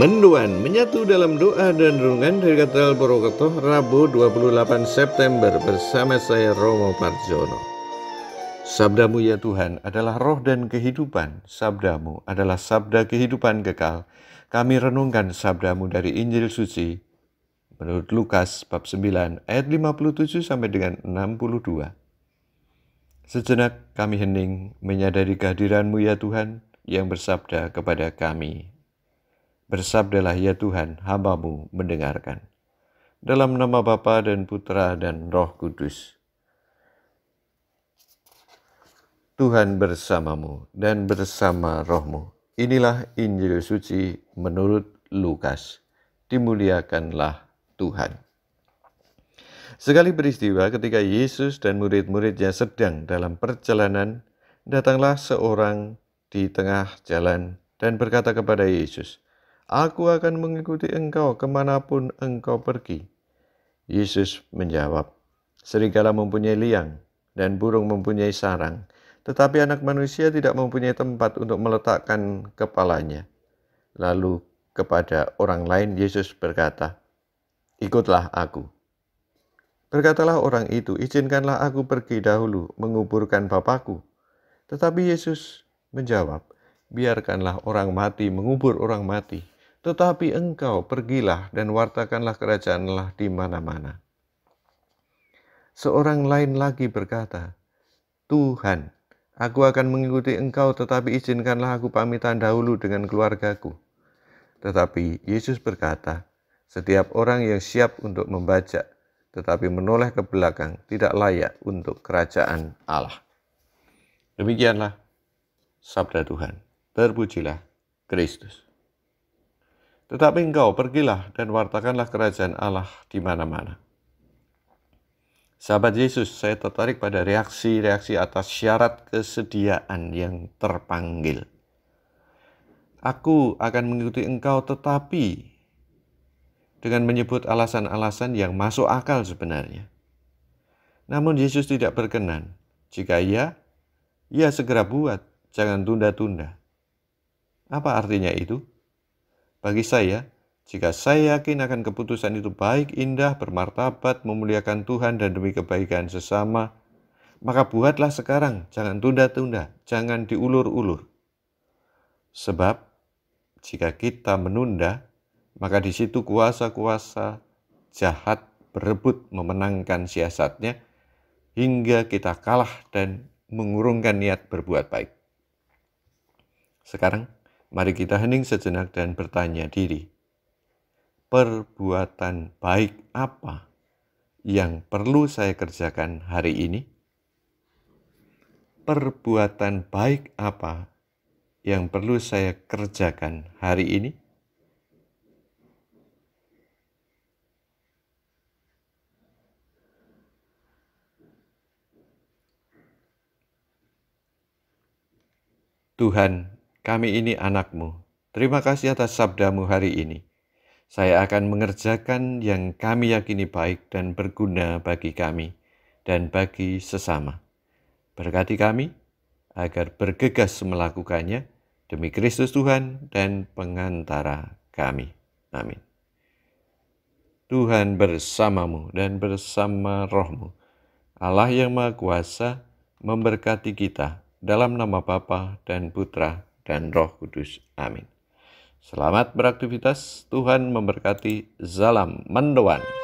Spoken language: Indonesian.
Menduan menyatu dalam doa dan renungan dari Katedral Purwokerto Rabu 28 September bersama saya Romo Parjono. Sabdamu ya Tuhan adalah roh dan kehidupan. Sabdamu adalah sabda kehidupan kekal. Kami renungkan sabdamu dari Injil Suci menurut Lukas bab 9 ayat 57 sampai dengan 62. Sejenak kami hening menyadari kehadiranmu ya Tuhan yang bersabda kepada kami Bersabdalah ya Tuhan, hambamu mendengarkan. Dalam nama Bapa dan Putra dan Roh Kudus. Tuhan bersamamu dan bersama rohmu. Inilah Injil suci menurut Lukas. Dimuliakanlah Tuhan. Sekali peristiwa ketika Yesus dan murid-muridnya sedang dalam perjalanan, datanglah seorang di tengah jalan dan berkata kepada Yesus, Aku akan mengikuti engkau kemanapun engkau pergi. Yesus menjawab, Serigala mempunyai liang, dan burung mempunyai sarang, tetapi anak manusia tidak mempunyai tempat untuk meletakkan kepalanya. Lalu kepada orang lain Yesus berkata, Ikutlah aku. Berkatalah orang itu, izinkanlah aku pergi dahulu menguburkan Bapakku. Tetapi Yesus menjawab, biarkanlah orang mati mengubur orang mati tetapi engkau pergilah dan wartakanlah kerajaanlah di mana-mana. Seorang lain lagi berkata, Tuhan, aku akan mengikuti engkau tetapi izinkanlah aku pamitan dahulu dengan keluargaku. Tetapi Yesus berkata, setiap orang yang siap untuk membaca, tetapi menoleh ke belakang tidak layak untuk kerajaan Allah. Demikianlah sabda Tuhan. Terpujilah Kristus. Tetapi engkau pergilah dan wartakanlah kerajaan Allah di mana-mana. Sahabat Yesus, saya tertarik pada reaksi-reaksi atas syarat kesediaan yang terpanggil. Aku akan mengikuti engkau tetapi dengan menyebut alasan-alasan yang masuk akal sebenarnya. Namun Yesus tidak berkenan. Jika ia, ia segera buat, jangan tunda-tunda. Apa artinya itu? Bagi saya, jika saya yakin akan keputusan itu baik, indah, bermartabat, memuliakan Tuhan dan demi kebaikan sesama, maka buatlah sekarang, jangan tunda-tunda, jangan diulur-ulur. Sebab jika kita menunda, maka di situ kuasa-kuasa jahat berebut memenangkan siasatnya hingga kita kalah dan mengurungkan niat berbuat baik. Sekarang Mari kita hening sejenak dan bertanya diri, perbuatan baik apa yang perlu saya kerjakan hari ini? Perbuatan baik apa yang perlu saya kerjakan hari ini? Tuhan kami ini anakmu. Terima kasih atas sabdamu hari ini. Saya akan mengerjakan yang kami yakini baik dan berguna bagi kami dan bagi sesama. Berkati kami agar bergegas melakukannya demi Kristus Tuhan dan pengantara kami. Amin. Tuhan bersamamu dan bersama rohmu. Allah yang Maha Kuasa memberkati kita dalam nama Bapa dan Putra dan Roh Kudus. Amin. Selamat beraktivitas, Tuhan memberkati. Zalam mendoan.